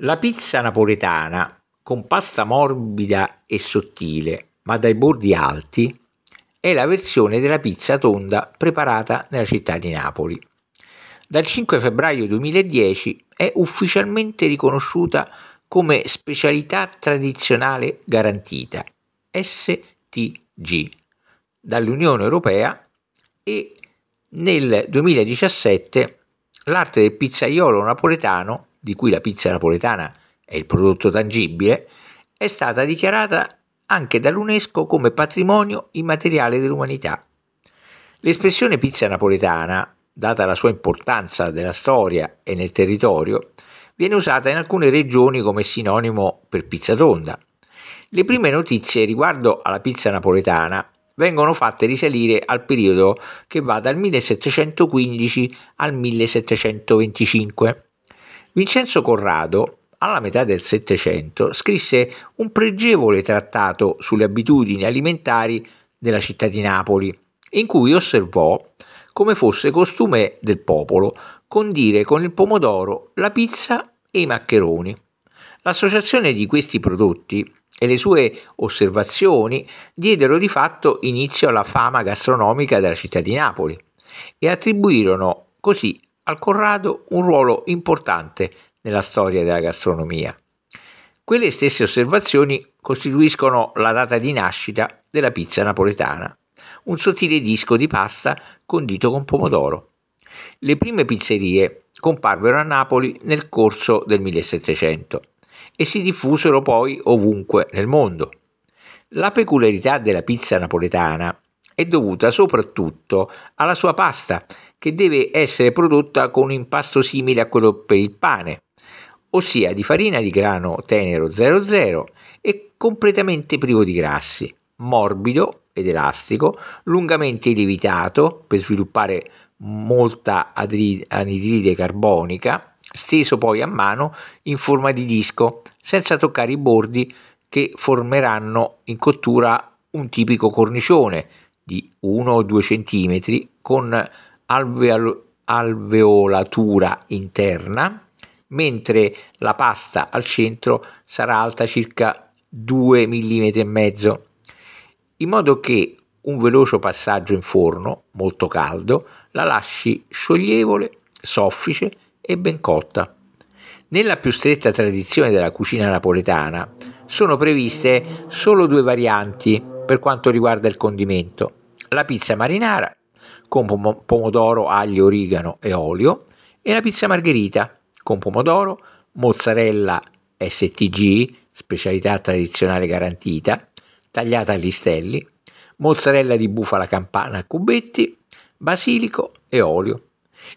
La pizza napoletana, con pasta morbida e sottile, ma dai bordi alti, è la versione della pizza tonda preparata nella città di Napoli. Dal 5 febbraio 2010 è ufficialmente riconosciuta come specialità tradizionale garantita STG dall'Unione Europea e nel 2017 l'arte del pizzaiolo napoletano di cui la pizza napoletana è il prodotto tangibile, è stata dichiarata anche dall'UNESCO come patrimonio immateriale dell'umanità. L'espressione pizza napoletana, data la sua importanza nella storia e nel territorio, viene usata in alcune regioni come sinonimo per pizza tonda. Le prime notizie riguardo alla pizza napoletana vengono fatte risalire al periodo che va dal 1715 al 1725. Vincenzo Corrado, alla metà del Settecento, scrisse un pregevole trattato sulle abitudini alimentari della città di Napoli, in cui osservò come fosse costume del popolo condire con il pomodoro la pizza e i maccheroni. L'associazione di questi prodotti e le sue osservazioni diedero di fatto inizio alla fama gastronomica della città di Napoli e attribuirono così al Corrado un ruolo importante nella storia della gastronomia. Quelle stesse osservazioni costituiscono la data di nascita della pizza napoletana, un sottile disco di pasta condito con pomodoro. Le prime pizzerie comparvero a Napoli nel corso del 1700 e si diffusero poi ovunque nel mondo. La peculiarità della pizza napoletana è dovuta soprattutto alla sua pasta, che deve essere prodotta con un impasto simile a quello per il pane, ossia di farina di grano tenero 00 e completamente privo di grassi, morbido ed elastico, lungamente lievitato per sviluppare molta anidride carbonica, steso poi a mano in forma di disco, senza toccare i bordi che formeranno in cottura un tipico cornicione, di 1 o 2 cm con alveol- alveolatura interna, mentre la pasta al centro sarà alta circa 2 mm e mezzo, in modo che un veloce passaggio in forno molto caldo la lasci scioglievole, soffice e ben cotta. Nella più stretta tradizione della cucina napoletana sono previste solo due varianti per quanto riguarda il condimento, la pizza marinara con pomodoro, aglio, origano e olio e la pizza margherita con pomodoro, mozzarella STG, specialità tradizionale garantita, tagliata a listelli, mozzarella di bufala campana a cubetti, basilico e olio.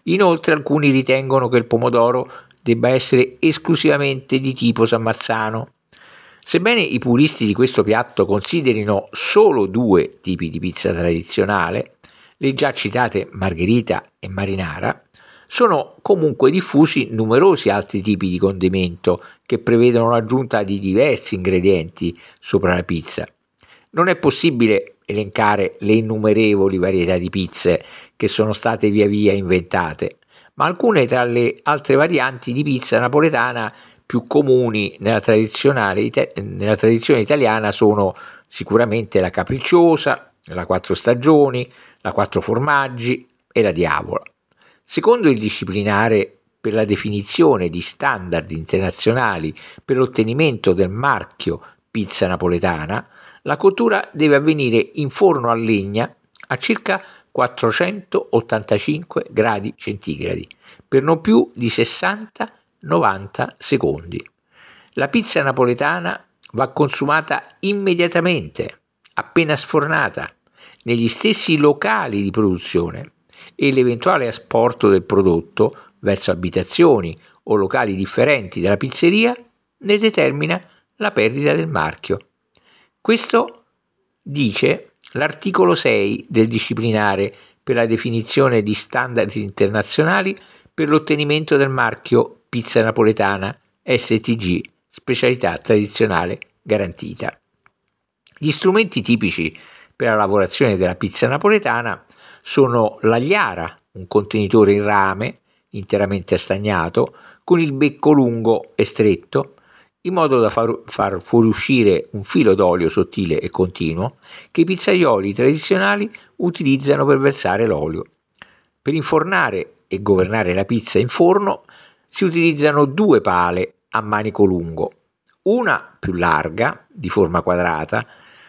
Inoltre alcuni ritengono che il pomodoro debba essere esclusivamente di tipo sammarzano Sebbene i puristi di questo piatto considerino solo due tipi di pizza tradizionale, le già citate margherita e marinara, sono comunque diffusi numerosi altri tipi di condimento che prevedono l'aggiunta di diversi ingredienti sopra la pizza. Non è possibile elencare le innumerevoli varietà di pizze che sono state via via inventate, ma alcune tra le altre varianti di pizza napoletana più comuni nella, nella tradizione italiana sono sicuramente la capricciosa, la quattro stagioni, la quattro formaggi e la diavola. Secondo il disciplinare per la definizione di standard internazionali per l'ottenimento del marchio pizza napoletana, la cottura deve avvenire in forno a legna a circa 485 gradi centigradi per non più di 60 90 secondi. La pizza napoletana va consumata immediatamente, appena sfornata, negli stessi locali di produzione e l'eventuale asporto del prodotto verso abitazioni o locali differenti della pizzeria ne determina la perdita del marchio. Questo dice l'articolo 6 del disciplinare per la definizione di standard internazionali per l'ottenimento del marchio Pizza Napoletana STG, specialità tradizionale garantita. Gli strumenti tipici per la lavorazione della pizza napoletana sono l'agliara, un contenitore in rame interamente stagnato con il becco lungo e stretto in modo da far, far, fuoriuscire un filo d'olio sottile e continuo che i pizzaioli tradizionali utilizzano per versare l'olio. Per infornare e governare la pizza in forno si utilizzano due pale a manico lungo, una più larga, di forma quadrata,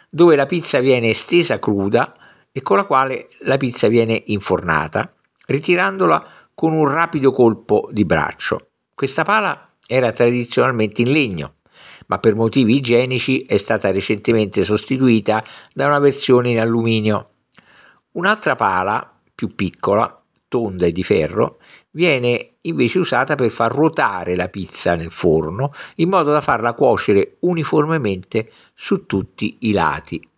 dove la pizza viene stesa cruda e con la quale la pizza viene infornata, ritirandola con un rapido colpo di braccio. Questa pala era tradizionalmente in legno, ma per motivi igienici è stata recentemente sostituita da una versione in alluminio. Un'altra pala, più piccola, tonda e di ferro viene invece usata per far ruotare la pizza nel forno in modo da farla cuocere uniformemente su tutti i lati.